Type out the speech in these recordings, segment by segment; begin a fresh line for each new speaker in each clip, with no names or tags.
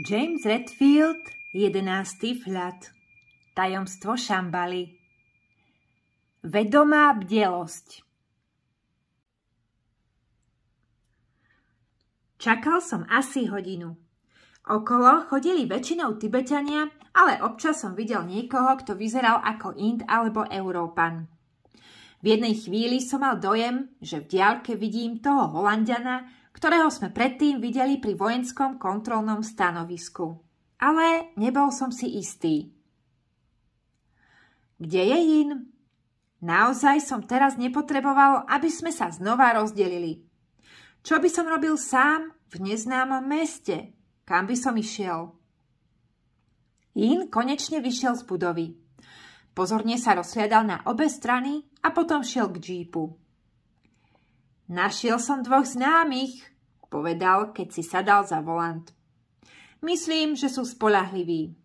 James Redfield, 11. flat, Tajomstvo Šambaly Vedomá bdelosť Čakal som asi hodinu. Okolo chodili väčšinou Tibetania, ale občas som videl niekoho, kto vyzeral ako Ind alebo Európan. V jednej chvíli som mal dojem, že v diálke vidím toho Holandiana, ktorého sme predtým videli pri vojenskom kontrolnom stanovisku. Ale nebol som si istý. Kde je Jin? Naozaj som teraz nepotreboval, aby sme sa znova rozdelili. Čo by som robil sám v neznámom meste? Kam by som išiel? Jin konečne vyšiel z budovy. Pozorne sa rozhliadal na obe strany a potom šiel k džípu. Našiel som dvoch známych, povedal, keď si sadal za volant. Myslím, že sú spolahliví.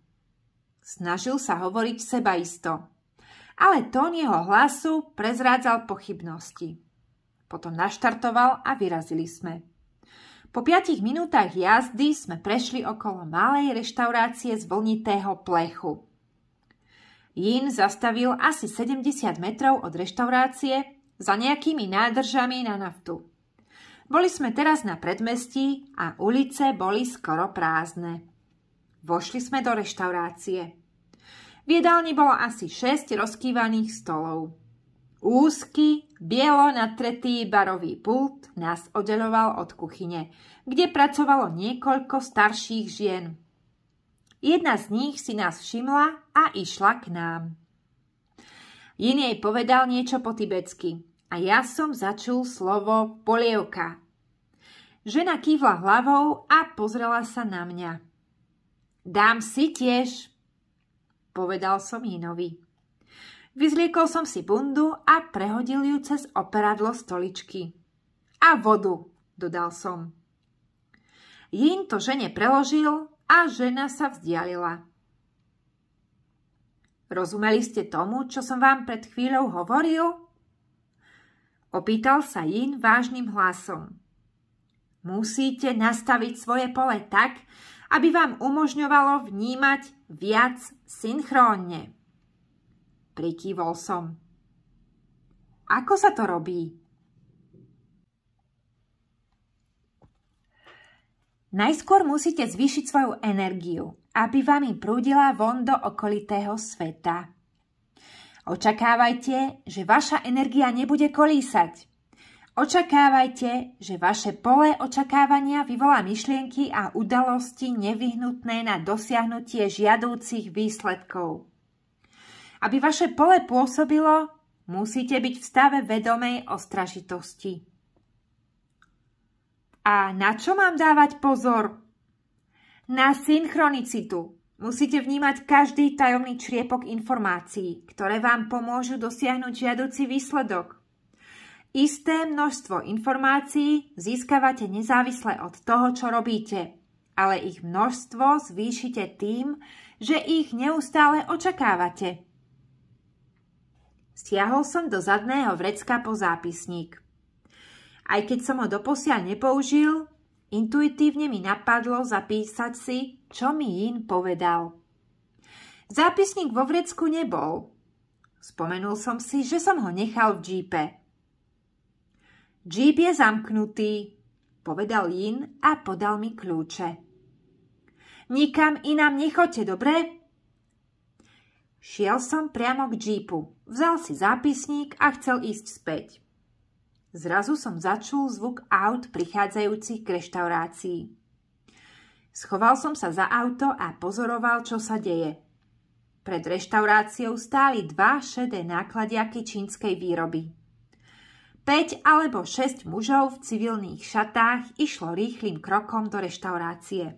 Snažil sa hovoriť isto. ale tón jeho hlasu prezrádzal pochybnosti. Potom naštartoval a vyrazili sme. Po piatich minútach jazdy sme prešli okolo malej reštaurácie z vlnitého plechu. Jin zastavil asi 70 metrov od reštaurácie za nejakými nádržami na naftu. Boli sme teraz na predmestí a ulice boli skoro prázdne. Vošli sme do reštaurácie. V jedálni bolo asi 6 rozkývaných stolov. Úzky, bielo natretý barový pult nás oddeloval od kuchyne, kde pracovalo niekoľko starších žien. Jedna z nich si nás všimla a išla k nám. Jin jej povedal niečo po tibetsky a ja som začul slovo polievka. Žena kývla hlavou a pozrela sa na mňa. Dám si tiež, povedal som Jinovi. Vyzliekol som si bundu a prehodil ju cez operadlo stoličky. A vodu, dodal som. Jin to žene preložil a žena sa vzdialila. Rozumeli ste tomu, čo som vám pred chvíľou hovoril? Opýtal sa Jin vážnym hlasom. Musíte nastaviť svoje pole tak, aby vám umožňovalo vnímať viac synchrónne. Prikývol som. Ako sa to robí? Najskôr musíte zvýšiť svoju energiu, aby vami prúdila von do okolitého sveta. Očakávajte, že vaša energia nebude kolísať. Očakávajte, že vaše pole očakávania vyvolá myšlienky a udalosti nevyhnutné na dosiahnutie žiadúcich výsledkov. Aby vaše pole pôsobilo, musíte byť v stave vedomej ostražitosti. A na čo mám dávať pozor? na synchronicitu. Musíte vnímať každý tajomný čriepok informácií, ktoré vám pomôžu dosiahnuť žiaducí výsledok. Isté množstvo informácií získavate nezávisle od toho, čo robíte, ale ich množstvo zvýšite tým, že ich neustále očakávate. Stiahol som do zadného vrecka po zápisník. Aj keď som ho doposiaľ nepoužil, Intuitívne mi napadlo zapísať si, čo mi Jin povedal. Zápisník vo vrecku nebol. Spomenul som si, že som ho nechal v džípe. Džíp je zamknutý, povedal Jin a podal mi kľúče. Nikam inám nechoďte, dobre? Šiel som priamo k džípu, vzal si zápisník a chcel ísť späť. Zrazu som začul zvuk aut prichádzajúcich k reštaurácii. Schoval som sa za auto a pozoroval, čo sa deje. Pred reštauráciou stáli dva šedé nákladiaky čínskej výroby. 5 alebo šesť mužov v civilných šatách išlo rýchlým krokom do reštaurácie.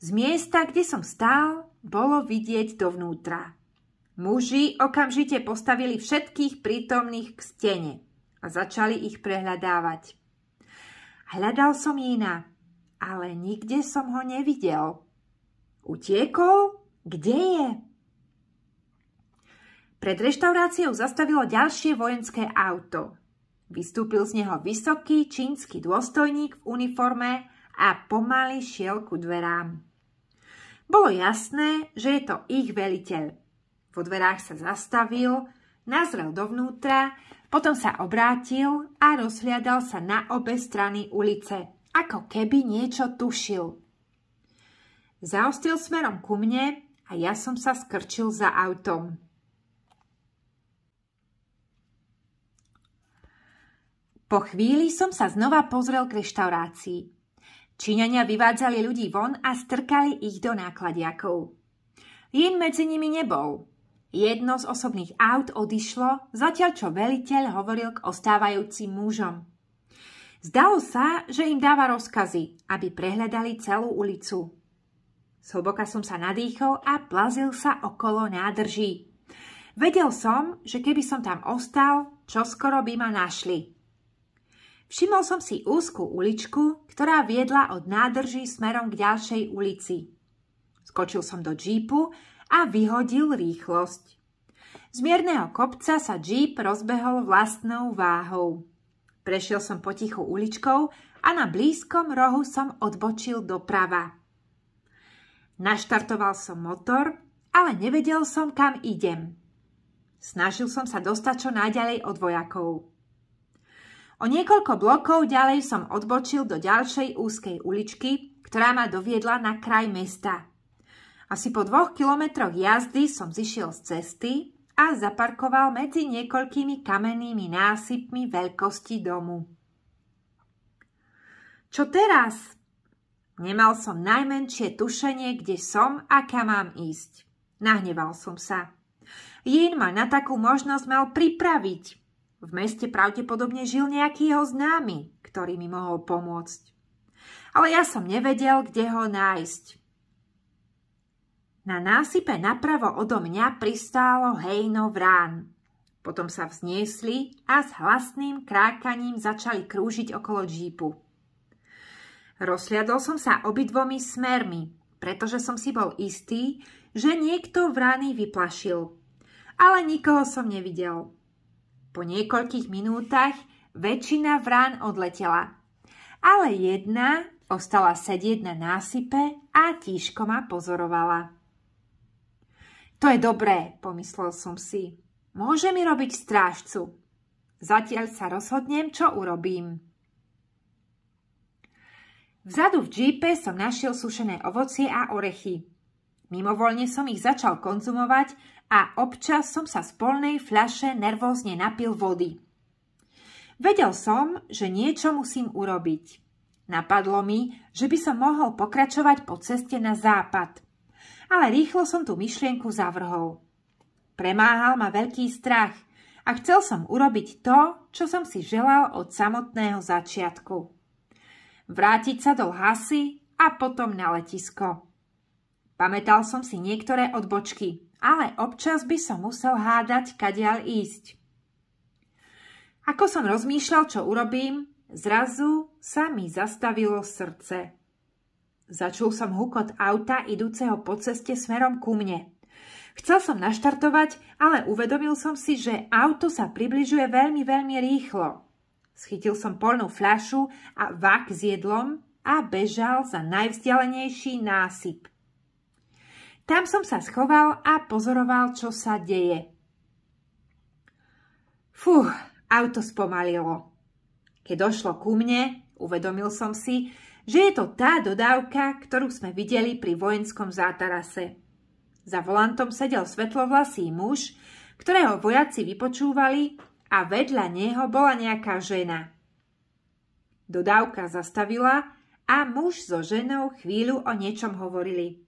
Z miesta, kde som stál, bolo vidieť dovnútra. Muži okamžite postavili všetkých prítomných k stene – a začali ich prehľadávať. Hľadal som Jína, ale nikde som ho nevidel. Utiekol? Kde je? Pred reštauráciou zastavilo ďalšie vojenské auto. Vystúpil z neho vysoký čínsky dôstojník v uniforme a pomaly šiel ku dverám. Bolo jasné, že je to ich veliteľ. Vo dverách sa zastavil, nazrel dovnútra potom sa obrátil a rozhliadal sa na obe strany ulice, ako keby niečo tušil. Zaostil smerom ku mne a ja som sa skrčil za autom. Po chvíli som sa znova pozrel k reštaurácii. Číňania vyvádzali ľudí von a strkali ich do nákladiakov. Jin medzi nimi nebol, Jedno z osobných aut odišlo, zatiaľ čo veliteľ hovoril k ostávajúcim mužom. Zdalo sa, že im dáva rozkazy, aby prehľadali celú ulicu. Sloboka som sa nadýchol a plazil sa okolo nádrží. Vedel som, že keby som tam ostal, skoro by ma našli. Všimol som si úzkú uličku, ktorá viedla od nádrží smerom k ďalšej ulici. Skočil som do džípu a vyhodil rýchlosť. Z mierneho kopca sa Jeep rozbehol vlastnou váhou. Prešiel som potichu uličkou a na blízkom rohu som odbočil doprava. Naštartoval som motor, ale nevedel som, kam idem. Snažil som sa dostať čo najďalej od vojakov. O niekoľko blokov ďalej som odbočil do ďalšej úzkej uličky, ktorá ma doviedla na kraj mesta. Asi po dvoch kilometroch jazdy som zišiel z cesty a zaparkoval medzi niekoľkými kamennými násypmi veľkosti domu. Čo teraz? Nemal som najmenšie tušenie, kde som a kam mám ísť. Nahneval som sa. Jin ma na takú možnosť mal pripraviť. V meste pravdepodobne žil nejaký jeho známy, ktorý mi mohol pomôcť. Ale ja som nevedel, kde ho nájsť. Na násype napravo odo mňa pristálo hejno vrán. Potom sa vzniesli a s hlasným krákaním začali krúžiť okolo džípu. Rozsliadol som sa obidvomi smermi, pretože som si bol istý, že niekto vrany vyplašil. Ale nikoho som nevidel. Po niekoľkých minútach väčšina vrán odletela. Ale jedna ostala sedieť na násype a tížko ma pozorovala. To je dobré, pomyslel som si. Môže mi robiť strážcu. Zatiaľ sa rozhodnem, čo urobím. Vzadu v džípe som našiel sušené ovocie a orechy. Mimovoľne som ich začal konzumovať a občas som sa z polnej fľaše nervózne napil vody. Vedel som, že niečo musím urobiť. Napadlo mi, že by som mohol pokračovať po ceste na západ – ale rýchlo som tú myšlienku zavrhol. Premáhal ma veľký strach a chcel som urobiť to, čo som si želal od samotného začiatku. Vrátiť sa do hasy a potom na letisko. Pamätal som si niektoré odbočky, ale občas by som musel hádať, kadiaľ ísť. Ako som rozmýšľal, čo urobím, zrazu sa mi zastavilo srdce. Začul som hukot auta idúceho po ceste smerom ku mne. Chcel som naštartovať, ale uvedomil som si, že auto sa približuje veľmi, veľmi rýchlo. Schytil som polnú fľašu a vák s jedlom a bežal za najvzdialenejší násyp. Tam som sa schoval a pozoroval, čo sa deje. Fuh, auto spomalilo. Keď došlo ku mne, uvedomil som si, že je to tá dodávka, ktorú sme videli pri vojenskom zátarase. Za volantom sedel svetlovlasý muž, ktorého vojaci vypočúvali a vedľa neho bola nejaká žena. Dodávka zastavila a muž so ženou chvíľu o niečom hovorili.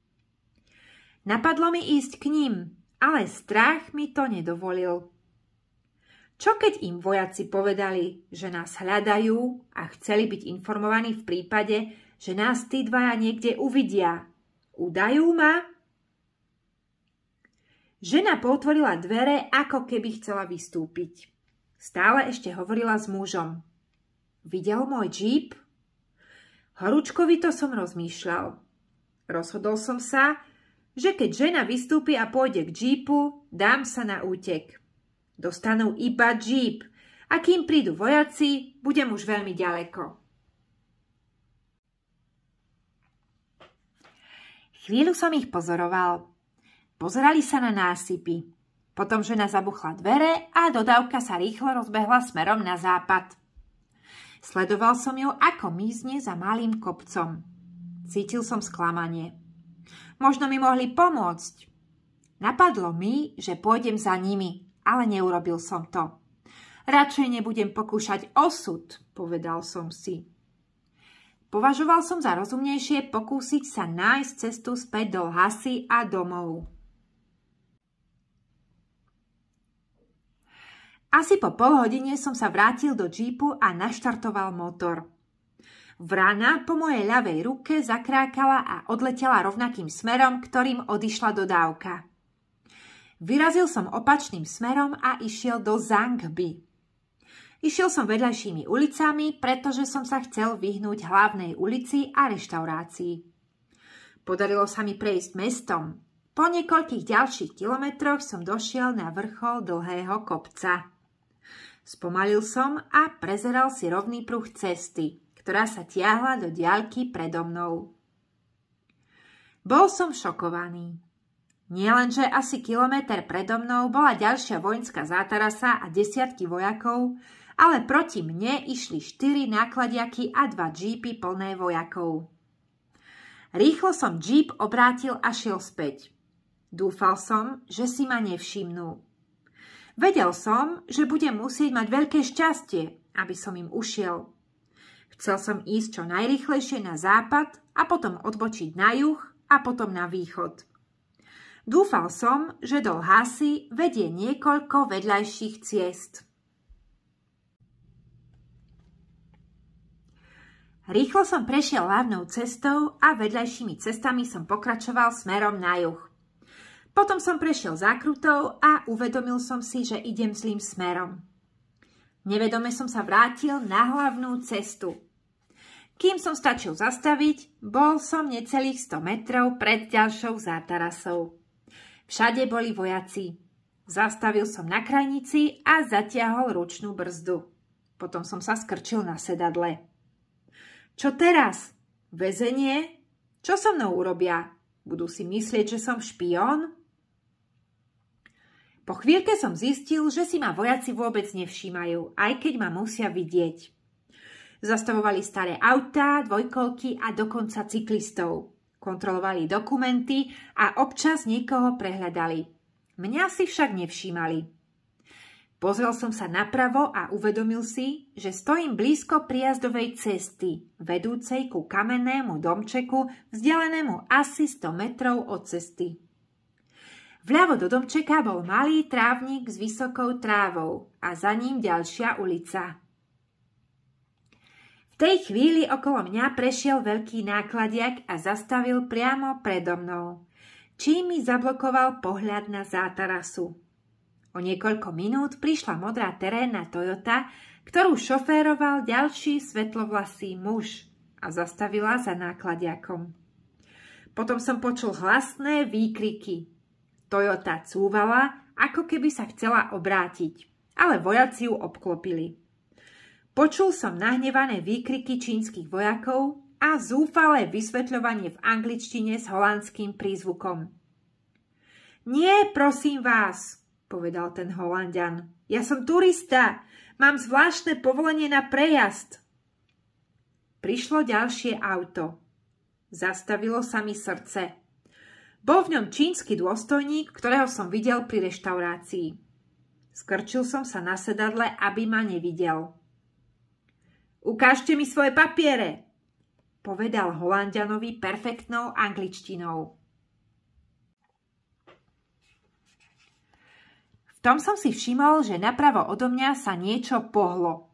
Napadlo mi ísť k ním, ale strach mi to nedovolil. Čo keď im vojaci povedali, že nás hľadajú a chceli byť informovaní v prípade, že nás tí dvaja niekde uvidia? Udajú ma? Žena potvorila dvere, ako keby chcela vystúpiť. Stále ešte hovorila s mužom. Videl môj džíp? Horúčkovito som rozmýšľal. Rozhodol som sa, že keď žena vystúpi a pôjde k džípu, dám sa na útek. Dostanú iba džíp a kým prídu vojaci, budem už veľmi ďaleko. Chvíľu som ich pozoroval. Pozerali sa na násypy. Potom žena zabuchla dvere a dodávka sa rýchlo rozbehla smerom na západ. Sledoval som ju, ako mizne za malým kopcom. Cítil som sklamanie. Možno mi mohli pomôcť. Napadlo mi, že pôjdem za nimi ale neurobil som to. Radšej nebudem pokúšať osud, povedal som si. Považoval som za rozumnejšie pokúsiť sa nájsť cestu späť do Hasy a domov. Asi po pol hodine som sa vrátil do džípu a naštartoval motor. Vrana po mojej ľavej ruke zakrákala a odletela rovnakým smerom, ktorým odišla dodávka. Vyrazil som opačným smerom a išiel do Zangby. Išiel som vedľajšími ulicami, pretože som sa chcel vyhnúť hlavnej ulici a reštaurácii. Podarilo sa mi prejsť mestom. Po niekoľkých ďalších kilometroch som došiel na vrchol dlhého kopca. Spomalil som a prezeral si rovný pruh cesty, ktorá sa tiahla do diaľky predo mnou. Bol som šokovaný. Nielenže asi kilometr predo mnou bola ďalšia vojenská zátarasa a desiatky vojakov, ale proti mne išli štyri nákladiaky a dva džípy plné vojakov. Rýchlo som džíp obrátil a šiel späť. Dúfal som, že si ma nevšimnú. Vedel som, že budem musieť mať veľké šťastie, aby som im ušiel. Chcel som ísť čo najrychlejšie na západ a potom odbočiť na juh a potom na východ. Dúfal som, že do Lhasy vedie niekoľko vedľajších ciest. Rýchlo som prešiel hlavnou cestou a vedľajšími cestami som pokračoval smerom na juh. Potom som prešiel zákrutou a uvedomil som si, že idem zlým smerom. Nevedome som sa vrátil na hlavnú cestu. Kým som stačil zastaviť, bol som necelých 100 metrov pred ďalšou zátarasou. Všade boli vojaci. Zastavil som na krajnici a zatiahol ručnú brzdu. Potom som sa skrčil na sedadle. Čo teraz? Vezenie? Čo so mnou urobia? Budú si myslieť, že som špión? Po chvíľke som zistil, že si ma vojaci vôbec nevšímajú, aj keď ma musia vidieť. Zastavovali staré autá, dvojkolky a dokonca cyklistov. Kontrolovali dokumenty a občas niekoho prehľadali. Mňa si však nevšímali. Pozrel som sa napravo a uvedomil si, že stojím blízko prijazdovej cesty, vedúcej ku kamennému domčeku, vzdialenému asi 100 metrov od cesty. Vľavo do domčeka bol malý trávnik s vysokou trávou a za ním ďalšia ulica tej chvíli okolo mňa prešiel veľký nákladiak a zastavil priamo predo mnou, čím mi zablokoval pohľad na zátarasu. O niekoľko minút prišla modrá terénna Toyota, ktorú šoféroval ďalší svetlovlasý muž a zastavila za nákladiakom. Potom som počul hlasné výkriky. Toyota cúvala, ako keby sa chcela obrátiť, ale vojaci ju obklopili. Počul som nahnevané výkriky čínskych vojakov a zúfalé vysvetľovanie v angličtine s holandským prízvukom. Nie, prosím vás, povedal ten holandian. Ja som turista, mám zvláštne povolenie na prejazd. Prišlo ďalšie auto. Zastavilo sa mi srdce. Bol v ňom čínsky dôstojník, ktorého som videl pri reštaurácii. Skrčil som sa na sedadle, aby ma nevidel. Ukážte mi svoje papiere, povedal Holandianovi perfektnou angličtinou. V tom som si všimol, že napravo odo mňa sa niečo pohlo.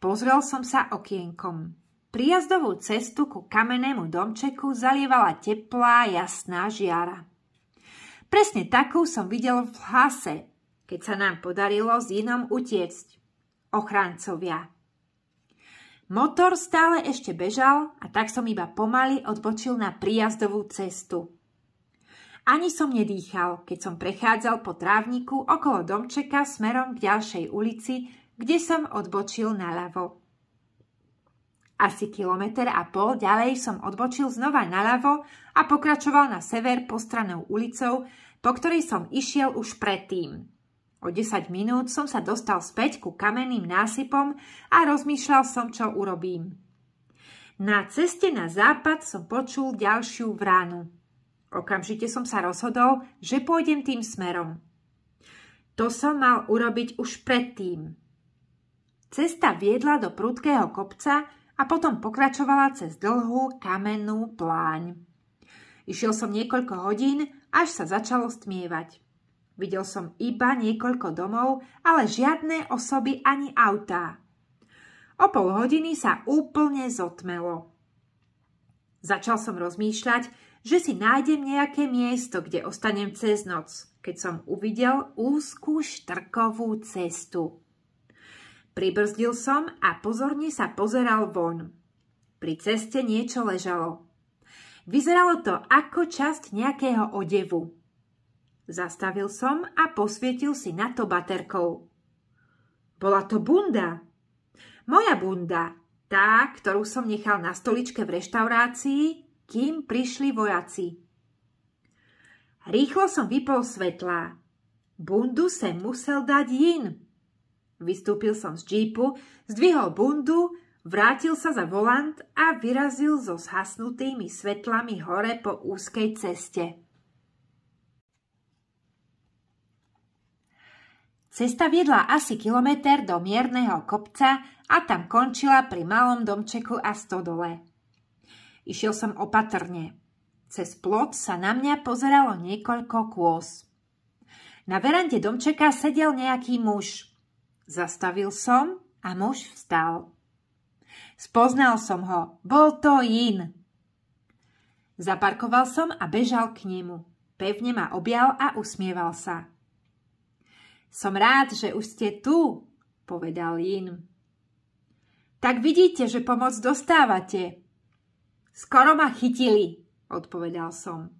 Pozrel som sa okienkom. Prijazdovú cestu ku kamennému domčeku zalievala teplá, jasná žiara. Presne takú som videl v hlase, keď sa nám podarilo s inom utiecť. Ochrancovia. Motor stále ešte bežal a tak som iba pomaly odbočil na príjazdovú cestu. Ani som nedýchal, keď som prechádzal po trávniku okolo domčeka smerom k ďalšej ulici, kde som odbočil naľavo. Asi kilometr a pol ďalej som odbočil znova naľavo a pokračoval na sever postranou ulicou, po ktorej som išiel už predtým. O 10 minút som sa dostal späť ku kamenným násypom a rozmýšľal som, čo urobím. Na ceste na západ som počul ďalšiu vránu. Okamžite som sa rozhodol, že pôjdem tým smerom. To som mal urobiť už predtým. Cesta viedla do prudkého kopca a potom pokračovala cez dlhú kamennú pláň. Išiel som niekoľko hodín, až sa začalo stmievať. Videl som iba niekoľko domov, ale žiadne osoby ani autá. O pol hodiny sa úplne zotmelo. Začal som rozmýšľať, že si nájdem nejaké miesto, kde ostanem cez noc, keď som uvidel úzkú štrkovú cestu. Pribrzdil som a pozorne sa pozeral von. Pri ceste niečo ležalo. Vyzeralo to ako časť nejakého odevu. Zastavil som a posvietil si na to baterkou. Bola to bunda. Moja bunda, tá, ktorú som nechal na stoličke v reštaurácii, kým prišli vojaci. Rýchlo som vypol svetlá. Bundu sem musel dať jin. Vystúpil som z džípu, zdvihol bundu, vrátil sa za volant a vyrazil so zhasnutými svetlami hore po úzkej ceste. Cesta viedla asi kilometr do mierneho kopca a tam končila pri malom domčeku a stodole. Išiel som opatrne. Cez plot sa na mňa pozeralo niekoľko kôz. Na verande domčeka sedel nejaký muž. Zastavil som a muž vstal. Spoznal som ho. Bol to Jin. Zaparkoval som a bežal k nemu. Pevne ma objal a usmieval sa. Som rád, že už ste tu, povedal Jin. Tak vidíte, že pomoc dostávate. Skoro ma chytili, odpovedal som.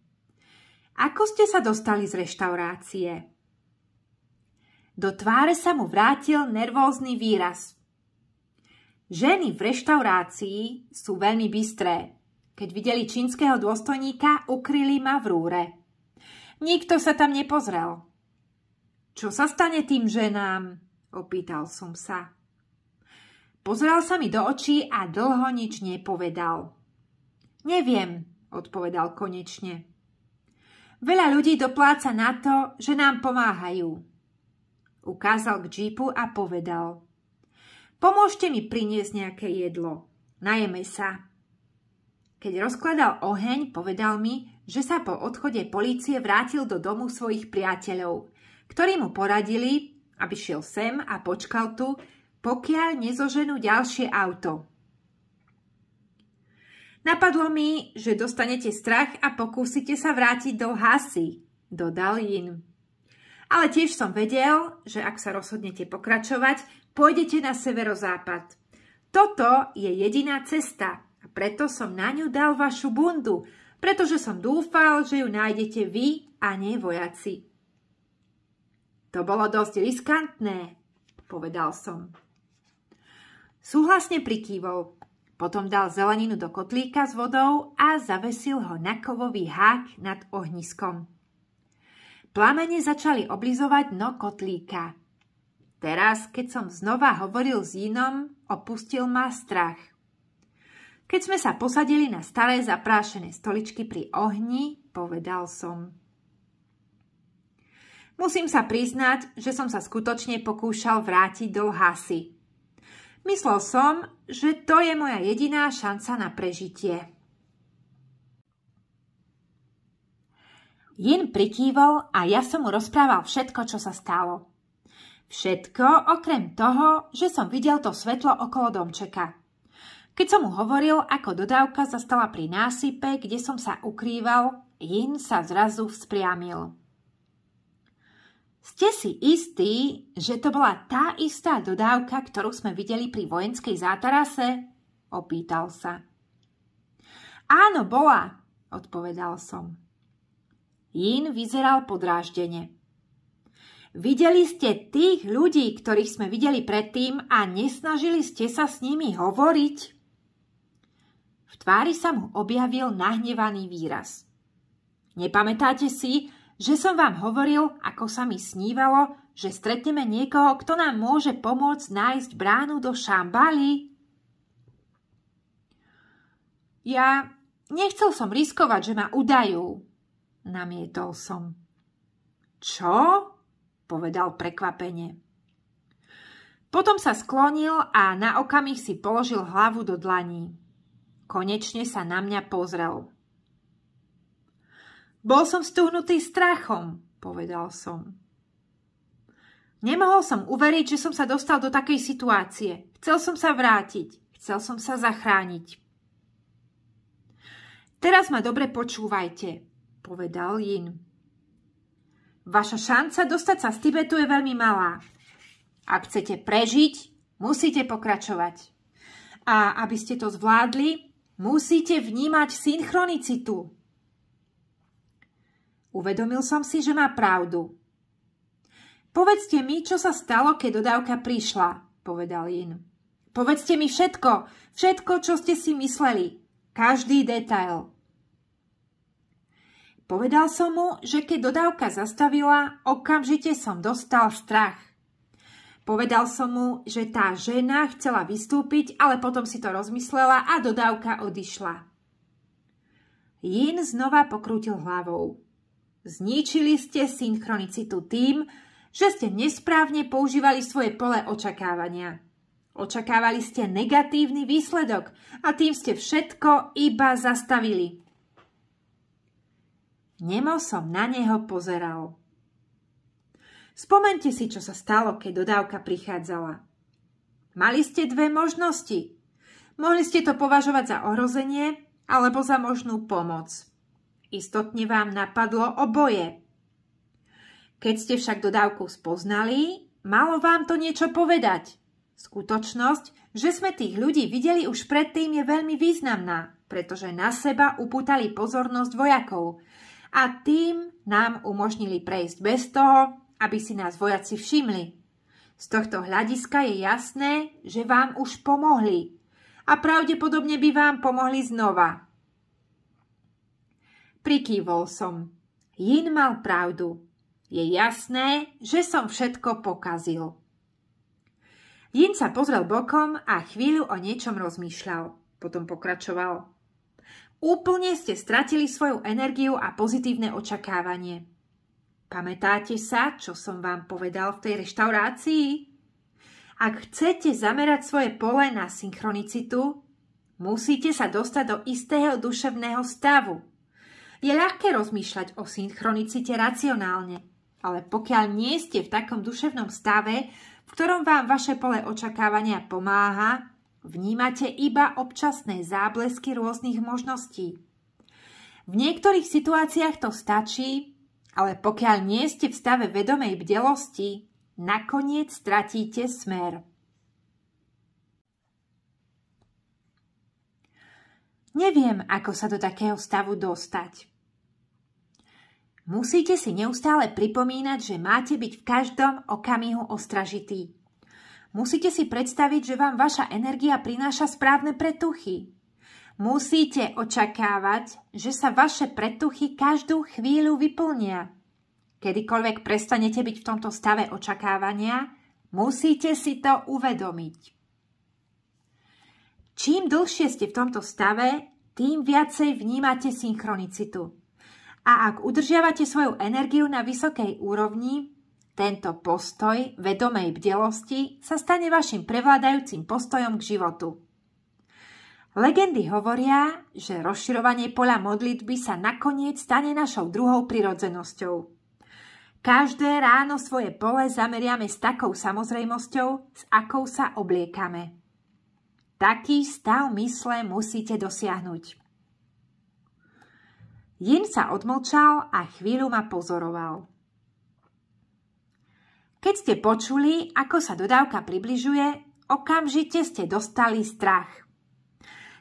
Ako ste sa dostali z reštaurácie? Do tváre sa mu vrátil nervózny výraz. Ženy v reštaurácii sú veľmi bystré. Keď videli čínskeho dôstojníka, ukryli ma v rúre. Nikto sa tam nepozrel. Čo sa stane tým ženám? Opýtal som sa. Pozeral sa mi do očí a dlho nič nepovedal. Neviem, odpovedal konečne. Veľa ľudí dopláca na to, že nám pomáhajú. Ukázal k džípu a povedal. Pomôžte mi priniesť nejaké jedlo. Najeme sa. Keď rozkladal oheň, povedal mi, že sa po odchode polície vrátil do domu svojich priateľov – ktorí mu poradili, aby šiel sem a počkal tu, pokiaľ nezoženú ďalšie auto. Napadlo mi, že dostanete strach a pokúsite sa vrátiť do hasy, dodal Jin. Ale tiež som vedel, že ak sa rozhodnete pokračovať, pôjdete na severozápad. Toto je jediná cesta a preto som na ňu dal vašu bundu, pretože som dúfal, že ju nájdete vy a nie vojaci. To bolo dosť riskantné, povedal som. Súhlasne prikývol. Potom dal zeleninu do kotlíka s vodou a zavesil ho na kovový hák nad ohniskom. Plamene začali oblizovať dno kotlíka. Teraz, keď som znova hovoril s inom, opustil ma strach. Keď sme sa posadili na staré zaprášené stoličky pri ohni, povedal som – Musím sa priznať, že som sa skutočne pokúšal vrátiť do hasy. Myslel som, že to je moja jediná šanca na prežitie. Jin prikývol a ja som mu rozprával všetko, čo sa stalo. Všetko, okrem toho, že som videl to svetlo okolo domčeka. Keď som mu hovoril, ako dodávka zastala pri násype, kde som sa ukrýval, Jin sa zrazu vzpriamil. Ste si istí, že to bola tá istá dodávka, ktorú sme videli pri vojenskej zátarase? Opýtal sa. Áno, bola, odpovedal som. Jin vyzeral podráždene. Videli ste tých ľudí, ktorých sme videli predtým a nesnažili ste sa s nimi hovoriť? V tvári sa mu objavil nahnevaný výraz. Nepamätáte si, že som vám hovoril, ako sa mi snívalo, že stretneme niekoho, kto nám môže pomôcť nájsť bránu do Šambali? Ja nechcel som riskovať, že ma udajú, namietol som. Čo? povedal prekvapene. Potom sa sklonil a na okamih si položil hlavu do dlaní. Konečne sa na mňa pozrel. Bol som stuhnutý strachom, povedal som. Nemohol som uveriť, že som sa dostal do takej situácie. Chcel som sa vrátiť, chcel som sa zachrániť. Teraz ma dobre počúvajte, povedal Jin. Vaša šanca dostať sa z Tibetu je veľmi malá. Ak chcete prežiť, musíte pokračovať. A aby ste to zvládli, musíte vnímať synchronicitu, Uvedomil som si, že má pravdu. Povedzte mi, čo sa stalo, keď dodávka prišla, povedal Jin. Povedzte mi všetko, všetko, čo ste si mysleli. Každý detail. Povedal som mu, že keď dodávka zastavila, okamžite som dostal strach. Povedal som mu, že tá žena chcela vystúpiť, ale potom si to rozmyslela a dodávka odišla. Jin znova pokrútil hlavou. Zničili ste synchronicitu tým, že ste nesprávne používali svoje pole očakávania. Očakávali ste negatívny výsledok a tým ste všetko iba zastavili. Nemo som na neho pozeral. Spomente si, čo sa stalo, keď dodávka prichádzala. Mali ste dve možnosti. Mohli ste to považovať za ohrozenie alebo za možnú pomoc. Istotne vám napadlo oboje. Keď ste však dodávku spoznali, malo vám to niečo povedať. Skutočnosť, že sme tých ľudí videli už predtým, je veľmi významná, pretože na seba upútali pozornosť vojakov a tým nám umožnili prejsť bez toho, aby si nás vojaci všimli. Z tohto hľadiska je jasné, že vám už pomohli a pravdepodobne by vám pomohli znova. Prikývol som. Jin mal pravdu. Je jasné, že som všetko pokazil. Jin sa pozrel bokom a chvíľu o niečom rozmýšľal. Potom pokračoval. Úplne ste stratili svoju energiu a pozitívne očakávanie. Pamätáte sa, čo som vám povedal v tej reštaurácii? Ak chcete zamerať svoje pole na synchronicitu, musíte sa dostať do istého duševného stavu, je ľahké rozmýšľať o synchronicite racionálne, ale pokiaľ nie ste v takom duševnom stave, v ktorom vám vaše pole očakávania pomáha, vnímate iba občasné záblesky rôznych možností. V niektorých situáciách to stačí, ale pokiaľ nie ste v stave vedomej bdelosti, nakoniec stratíte smer. Neviem, ako sa do takého stavu dostať. Musíte si neustále pripomínať, že máte byť v každom okamihu ostražitý. Musíte si predstaviť, že vám vaša energia prináša správne pretuchy. Musíte očakávať, že sa vaše pretuchy každú chvíľu vyplnia. Kedykoľvek prestanete byť v tomto stave očakávania, musíte si to uvedomiť. Čím dlhšie ste v tomto stave, tým viacej vnímate synchronicitu. A ak udržiavate svoju energiu na vysokej úrovni, tento postoj vedomej bdelosti sa stane vašim prevládajúcim postojom k životu. Legendy hovoria, že rozširovanie pola modlitby sa nakoniec stane našou druhou prirodzenosťou. Každé ráno svoje pole zameriame s takou samozrejmosťou, s akou sa obliekame. Taký stav mysle musíte dosiahnuť. Jin sa odmlčal a chvíľu ma pozoroval. Keď ste počuli, ako sa dodávka približuje, okamžite ste dostali strach.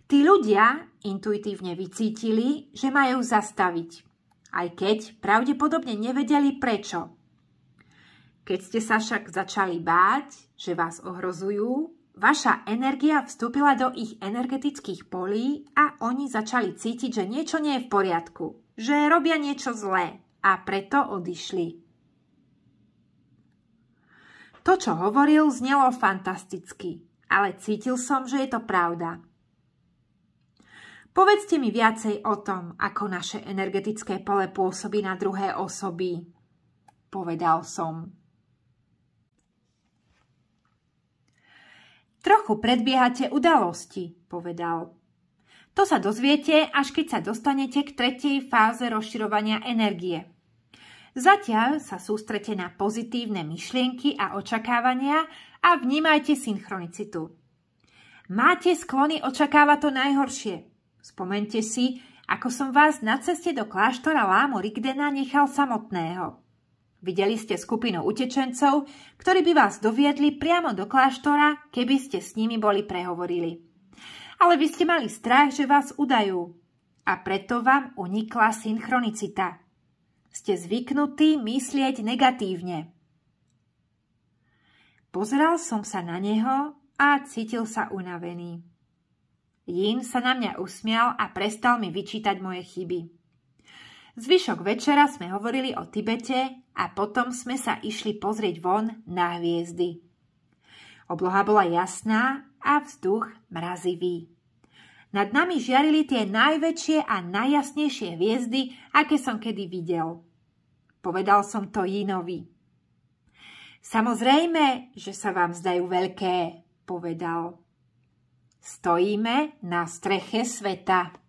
Tí ľudia intuitívne vycítili, že majú zastaviť, aj keď pravdepodobne nevedeli prečo. Keď ste sa však začali báť, že vás ohrozujú, Vaša energia vstúpila do ich energetických polí a oni začali cítiť, že niečo nie je v poriadku, že robia niečo zlé a preto odišli. To, čo hovoril, znelo fantasticky, ale cítil som, že je to pravda. Povedzte mi viacej o tom, ako naše energetické pole pôsobí na druhé osoby, povedal som. Trochu predbiehate udalosti, povedal. To sa dozviete, až keď sa dostanete k tretej fáze rozširovania energie. Zatiaľ sa sústrete na pozitívne myšlienky a očakávania a vnímajte synchronicitu. Máte sklony očakávať to najhoršie. Spomente si, ako som vás na ceste do kláštora Lámu Rigdena nechal samotného. Videli ste skupinu utečencov, ktorí by vás doviedli priamo do kláštora, keby ste s nimi boli prehovorili. Ale vy ste mali strach, že vás udajú. A preto vám unikla synchronicita. Ste zvyknutí myslieť negatívne. Pozeral som sa na neho a cítil sa unavený. Jin sa na mňa usmial a prestal mi vyčítať moje chyby. Zvyšok večera sme hovorili o Tibete a potom sme sa išli pozrieť von na hviezdy. Obloha bola jasná a vzduch mrazivý. Nad nami žiarili tie najväčšie a najjasnejšie hviezdy, aké som kedy videl. Povedal som to Jinovi. Samozrejme, že sa vám zdajú veľké, povedal. Stojíme na streche sveta.